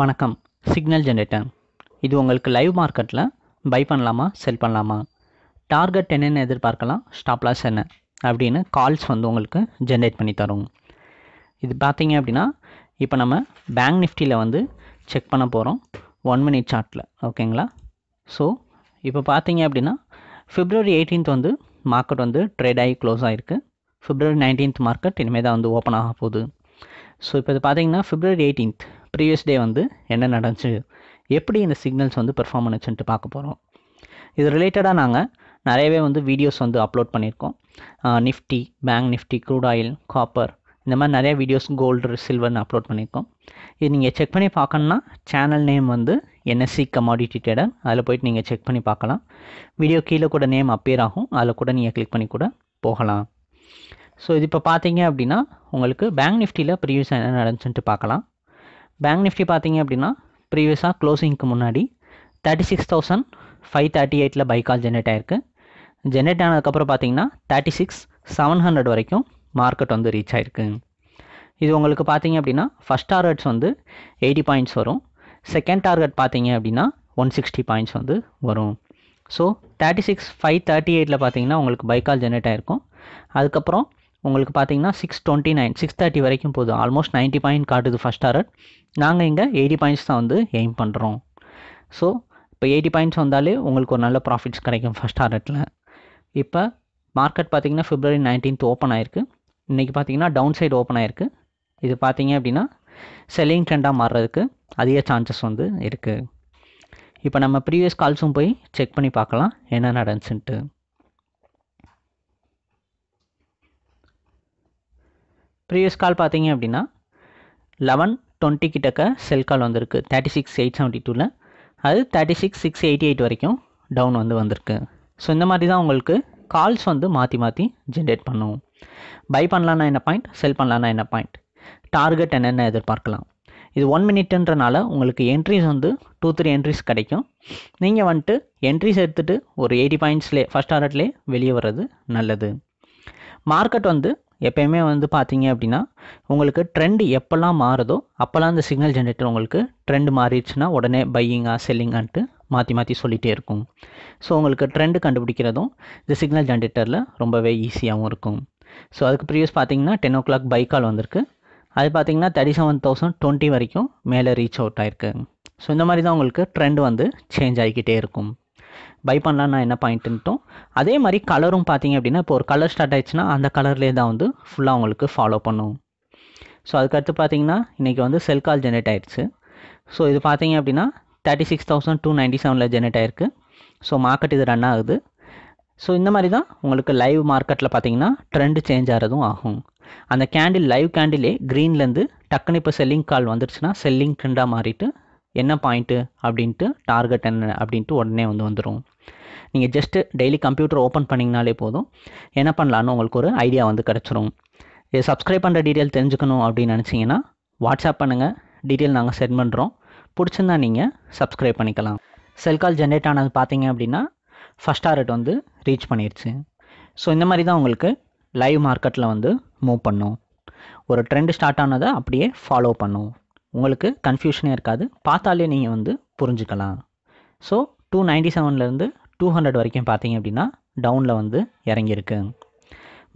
வணக்கம் signal generator இது உங்களுக்கு லைவ் மார்க்கெட்டில் பை பண்ணலாமா செல் பண்ணலாமா டார்கெட் என்னென்னு எதிர்பார்க்கலாம் ஸ்டாப் லாஸ் என்ன அப்படின்னு கால்ஸ் வந்து உங்களுக்கு ஜென்ரேட் பண்ணி தரும் இது பார்த்தீங்க அப்படின்னா இப்போ நம்ம பேங்க் நிஃப்டியில் வந்து செக் பண்ண போகிறோம் ஒன் மினிட் சார்ட்டில் ஓகேங்களா ஸோ இப்போ பார்த்தீங்க அப்படின்னா ஃபிப்ரவரி எயிட்டீன்த் வந்து மார்க்கெட் வந்து ட்ரேட் ஆகி க்ளோஸ் ஆகிருக்கு ஃபிப்ரவரி நைன்டீன்த் மார்க்கெட் இனிமேல் தான் வந்து ஓப்பன் ஆக போகுது ஸோ இப்போ இது பார்த்தீங்கன்னா ஃபிப்ரவரி எயிட்டீன்த் ப்ரீவியஸ் டே வந்து என்ன நடந்துச்சு எப்படி இந்த சிக்னல்ஸ் வந்து பெர்ஃபார்ம் பண்ணுச்சுன்ட்டு பார்க்க போகிறோம் இது ரிலேட்டடாக நாங்கள் நிறையவே வந்து வீடியோஸ் வந்து அப்லோட் பண்ணியிருக்கோம் Nifty bank Nifty crude oil copper இந்த மாதிரி நிறைய வீடியோஸ் கோல்டு சில்வர்னு அப்லோட் பண்ணியிருக்கோம் இது நீங்கள் செக் பண்ணி பார்க்கணுன்னா சேனல் நேம் வந்து என்எஸ்சி கமாடிட்டி ட்ரேடர் அதில் போய்ட்டு நீங்கள் செக் பண்ணி பார்க்கலாம் வீடியோ கீழே கூட நேம் அப்பேர் ஆகும் அதில் கூட நீங்கள் கிளிக் பண்ணி கூட போகலாம் ஸோ இது இப்போ பார்த்தீங்க அப்படின்னா உங்களுக்கு பேங்க் நிஃப்டியில் ப்ரீவியஸ் என்ன நடந்துச்சுன்ட்டு பார்க்கலாம் பேங்க் நிஃப்டி பார்த்தீங்க அப்படின்னா ப்ரீவியஸாக க்ளோசிங்க்கு முன்னாடி thirty six thousand five thirty எயிட்டில் பை கால் ஜென்ரேட் ஆயிருக்கு ஜென்ரேட் ஆனதுக்கப்புறம் பார்த்தீங்கன்னா தேர்ட்டி சிக்ஸ் செவன் ஹண்ட்ரட் வரைக்கும் மார்க்கெட் வந்து ரீச் ஆயிருக்கு இது உங்களுக்கு பார்த்தீங்க அப்படின்னா ஃபஸ்ட் டார்கெட்ஸ் வந்து எயிட்டி பாயிண்ட்ஸ் வரும் செகண்ட் டார்கெட் பார்த்தீங்க அப்படின்னா ஒன் சிக்ஸ்டி பாயிண்ட்ஸ் வந்து வரும் so thirty six five thirty எயிட்டில் பார்த்தீங்கன்னா உங்களுக்கு பைக்கால் ஜென்ரேட் ஆகிருக்கும் அதுக்கப்புறம் உங்களுக்கு பார்த்தீங்கன்னா six twenty nine six thirty வரைக்கும் போதும் ஆல்மோஸ்ட் நைன்ட்டி பாயிண்ட் காட்டுது ஃபஸ்ட் டாரட் நாங்கள் இங்கே எயிட்டி பாயிண்ட்ஸ் தான் வந்து எய்ம் பண்ணுறோம் ஸோ இப்போ எயிட்டி பாயிண்ட்ஸ் வந்தாலே உங்களுக்கு ஒரு நல்ல ப்ராஃபிட்ஸ் கிடைக்கும் ஃபஸ்ட் டாரட்டில் இப்போ மார்க்கெட் பார்த்தீங்கன்னா ஃபிப்ரவரி நைன்டீன்த் ஓப்பன் ஆயிருக்கு இன்றைக்கி பார்த்தீங்கன்னா டவுன் சைடு ஓப்பன் ஆயிருக்கு இது பார்த்தீங்க அப்படின்னா செல்லிங் ட்ரெண்டாக மாறுறதுக்கு அதிக சான்சஸ் வந்து இருக்குது இப்போ நம்ம ப்ரீவியஸ் கால்ஸும் போய் செக் பண்ணி பார்க்கலாம் என்ன நடந்துச்சுன்ட்டு ப்ரீவியஸ் கால் பார்த்தீங்க அப்படின்னா லெவன் டுவெண்ட்டி கிட்டக்க செல் கால் வந்திருக்கு தேர்ட்டி சிக்ஸ் எயிட் செவன்ட்டி டூவில் அது thirty six six eighty eight வரைக்கும் டவுன் வந்து வந்திருக்கு ஸோ இந்த மாதிரி தான் உங்களுக்கு கால்ஸ் வந்து மாற்றி மாற்றி ஜென்ரேட் பண்ணுவோம் பை பண்ணலான்னா என்ன பாயிண்ட் செல் பண்ணலான்னா என்ன பாயிண்ட் டார்கெட் என்னென்ன எதிர்பார்க்கலாம் இது ஒன் மினிட்ன்றனால உங்களுக்கு என்ட்ரிஸ் வந்து டூ த்ரீ என்ட்ரிஸ் கிடைக்கும் நீங்கள் வந்துட்டு என்ட்ரிஸ் எடுத்துகிட்டு ஒரு எயிட்டி பாயிண்ட்ஸ்லேயே ஃபஸ்ட் ஆர்டர்லேயே வெளியே வர்றது நல்லது மார்க்கெட் வந்து எப்பயுமே வந்து பார்த்தீங்க அப்படின்னா உங்களுக்கு ட்ரெண்டு எப்போல்லாம் மாறுதோ அப்போல்லாம் அந்த சிக்னல் ஜென்ரேட்டர் உங்களுக்கு ட்ரெண்ட் மாறிடுச்சுன்னா உடனே பையிங்காக செல்லிங்கான்ட்டு மாற்றி மாற்றி சொல்லிகிட்டே இருக்கும் ஸோ உங்களுக்கு ட்ரெண்டு கண்டுபிடிக்கிறதும் இந்த சிக்னல் ஜென்ரேட்டரில் ரொம்பவே ஈஸியாகவும் இருக்கும் ஸோ அதுக்கு ப்ரீவியஸ் பார்த்தீங்கன்னா டென் ஓ கிளாக் பைக்கால் வந்திருக்கு அது பார்த்தீங்கன்னா தேர்ட்டி செவன் தௌசண்ட் டுவெண்ட்டி வரைக்கும் மேலே ரீச் அவுட் ஆயிருக்கு ஸோ இந்த மாதிரி தான் உங்களுக்கு ட்ரெண்ட் வந்து சேஞ்ச் ஆகிக்கிட்டே இருக்கும் பை பண்ணலான்னா என்ன பாயிண்ட்டுன்ட்டும் அதே மாதிரி கலரும் பார்த்தீங்க அப்படின்னா இப்போ ஒரு கலர் ஸ்டார்ட் ஆயிடுச்சுன்னா அந்த கலர்லேயே தான் வந்து ஃபுல்லாக உங்களுக்கு ஃபாலோ பண்ணும் ஸோ அதுக்கடுத்து பார்த்தீங்கன்னா இன்றைக்கி வந்து செல் கால் ஜெனரேட் ஆயிடுச்சு ஸோ இது பார்த்தீங்க அப்படின்னா thirty six thousand two ninety செவனில் ஜெனரேட் ஆயிருக்கு ஸோ மார்க்கெட் இது ரன் ஆகுது ஸோ இந்த மாதிரி தான் உங்களுக்கு லைவ் மார்க்கெட்டில் பார்த்தீங்கன்னா ட்ரெண்டு சேஞ்ச் ஆகிறதும் ஆகும் அந்த கேண்டில் லைவ் கேண்டிலே க்ரீன்லேருந்து டக்குன்னு இப்போ செல்லிங் கால் வந்துருச்சுன்னா செல்லிங் ட்ரெண்டாக மாறிட்டு என்ன பாயிண்ட்டு அப்படின்ட்டு டார்கெட் என்ன அப்படின்ட்டு உடனே வந்து வந்துடும் நீங்கள் ஜஸ்ட்டு டெய்லி கம்ப்யூட்டர் ஓப்பன் பண்ணிங்கனாலே போதும் என்ன பண்ணலான்னு உங்களுக்கு ஒரு ஐடியா வந்து கிடச்சிரும் இது சப்ஸ்கிரைப் பண்ணுற டீட்டெயில் தெரிஞ்சுக்கணும் அப்படின்னு நினச்சிங்கன்னா வாட்ஸ்அப் பண்ணுங்கள் டீட்டெயில் நாங்கள் சென்ட் பண்ணுறோம் பிடிச்சிருந்தா நீங்கள் சப்ஸ்கிரைப் பண்ணிக்கலாம் செல் கால் ஜென்ரேட் ஆனது பார்த்தீங்க அப்படின்னா ஃபஸ்ட் டாரட் வந்து ரீச் பண்ணிடுச்சு ஸோ இந்த மாதிரி தான் உங்களுக்கு லைவ் மார்க்கெட்டில் வந்து மூவ் பண்ணும் ஒரு ட்ரெண்டு ஸ்டார்ட் ஆனதை அப்படியே ஃபாலோ பண்ணும் உங்களுக்கு கன்ஃபியூஷனே இருக்காது பார்த்தாலே நீங்கள் வந்து புரிஞ்சுக்கலாம் ஸோ டூ நைன்டி செவன்லேருந்து டூ ஹண்ட்ரட் வரைக்கும் பார்த்தீங்க அப்படின்னா டவுனில் வந்து இறங்கியிருக்கு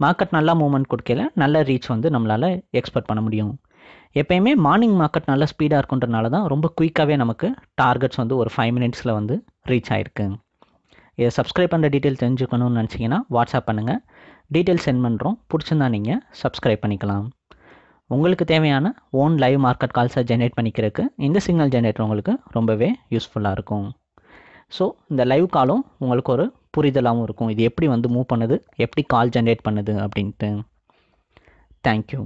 மார்க்கெட் நல்லா மூவ்மெண்ட் கொடுக்கல நல்ல ரீச் வந்து நம்மளால் எக்ஸ்பெக்ட் பண்ண முடியும் எப்பயுமே மார்னிங் மார்க்கெட் நல்லா ஸ்பீடாக இருக்குன்றனால தான் ரொம்ப குயிக்காகவே நமக்கு டார்கெட்ஸ் வந்து ஒரு ஃபைவ் மினிட்ஸில் வந்து ரீச் ஆகிருக்கு இதை சப்ஸ்கிரைப் பண்ணுற டீட்டெயில் தெரிஞ்சுக்கணும்னு நினச்சிங்கன்னா வாட்ஸ்அப் பண்ணுங்கள் டீட்டெயில் சென்ட் பண்ணுறோம் பிடிச்சிருந்தா நீங்கள் சப்ஸ்கிரைப் பண்ணிக்கலாம் உங்களுக்கு தேவையான ஓன் லைவ் மார்க்கெட் கால்ஸை ஜென்ரேட் பண்ணிக்கிறதுக்கு இந்த சிக்னல் ஜென்ரேட்டர் உங்களுக்கு ரொம்பவே யூஸ்ஃபுல்லாக இருக்கும் ஸோ இந்த லைவ் காலும் உங்களுக்கு ஒரு புரிதலாகவும் இருக்கும் இது எப்படி வந்து மூவ் பண்ணுது எப்படி கால் ஜென்ரேட் பண்ணுது அப்படின்ட்டு தேங்க்யூ